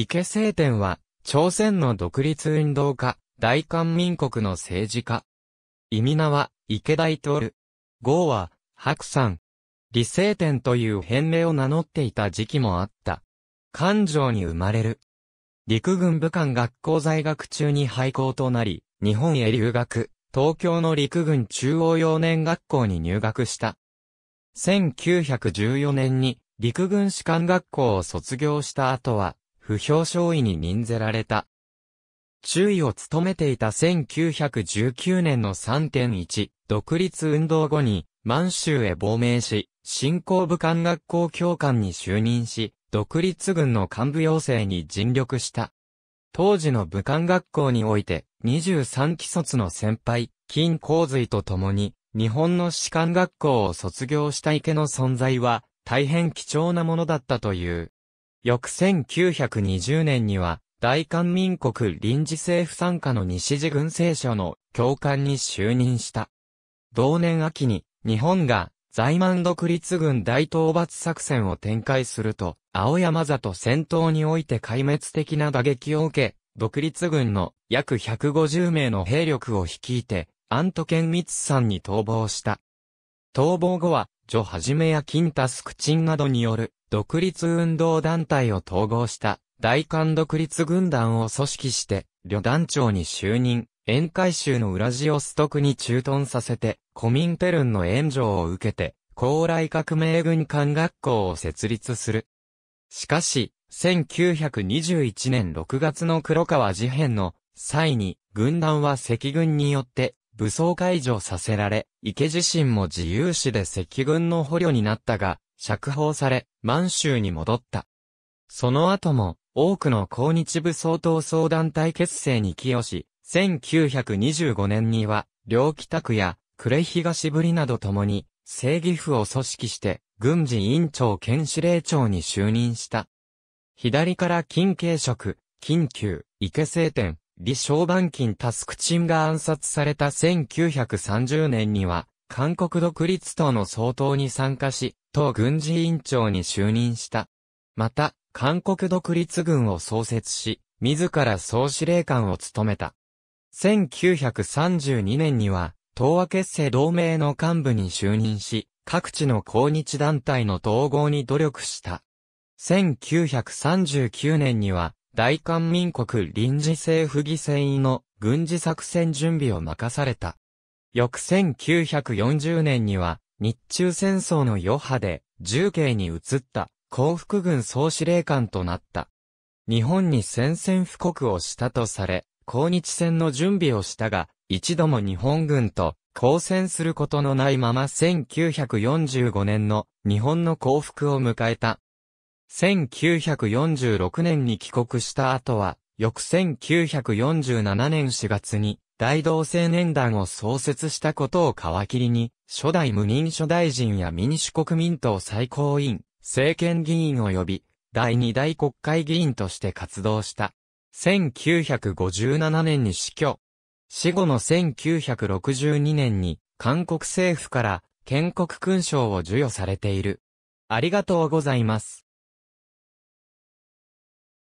池聖天は、朝鮮の独立運動家、大韓民国の政治家。意味名は、池大統領。号は、白山。李聖天という変名を名乗っていた時期もあった。漢城に生まれる。陸軍武官学校在学中に廃校となり、日本へ留学、東京の陸軍中央幼年学校に入学した。1914年に陸軍士官学校を卒業した後は、不評勝位に任ぜられた。注意を務めていた1919年の3.1独立運動後に満州へ亡命し、新興武官学校教官に就任し、独立軍の幹部養成に尽力した。当時の武漢学校において、23期卒の先輩、金洪水と共に、日本の士官学校を卒業した池の存在は、大変貴重なものだったという。翌1920年には、大韓民国臨時政府参加の西寺軍政所の教官に就任した。同年秋に、日本が在満独立軍大討伐作戦を展開すると、青山里戦闘において壊滅的な打撃を受け、独立軍の約150名の兵力を率いて、アントケンミツさんに逃亡した。逃亡後は、ジョはじめや金タスクチンなどによる独立運動団体を統合した大韓独立軍団を組織して、旅団長に就任、沿海州のウラジオストクに駐屯させて、コミンペルンの援助を受けて、高麗革命軍艦学校を設立する。しかし、1921年6月の黒川事変の際に、軍団は赤軍によって武装解除させられ、池自身も自由死で赤軍の捕虜になったが、釈放され、満州に戻った。その後も、多くの抗日武装闘争団体結成に寄与し、1925年には、両北区や、呉東ぶりなどともに、正義府を組織して、軍事委員長兼司令長に就任した。左から金慶職、金球、池聖店、李昌板金タスクチンが暗殺された1930年には、韓国独立党の総統に参加し、党軍事委員長に就任した。また、韓国独立軍を創設し、自ら総司令官を務めた。1932年には、東和結成同盟の幹部に就任し、各地の抗日団体の統合に努力した。1939年には、大韓民国臨時政府議選員の軍事作戦準備を任された。翌1940年には、日中戦争の余波で、重慶に移った幸福軍総司令官となった。日本に宣戦布告をしたとされ、抗日戦の準備をしたが、一度も日本軍と交戦することのないまま1945年の日本の幸福を迎えた。1946年に帰国した後は、翌1947年4月に大同青年団を創設したことを皮切りに、初代無任初大臣や民主国民党最高委員、政権議員及び、第二大国会議員として活動した。1957年に死去。死後の1962年に、韓国政府から建国勲章を授与されている。ありがとうございます。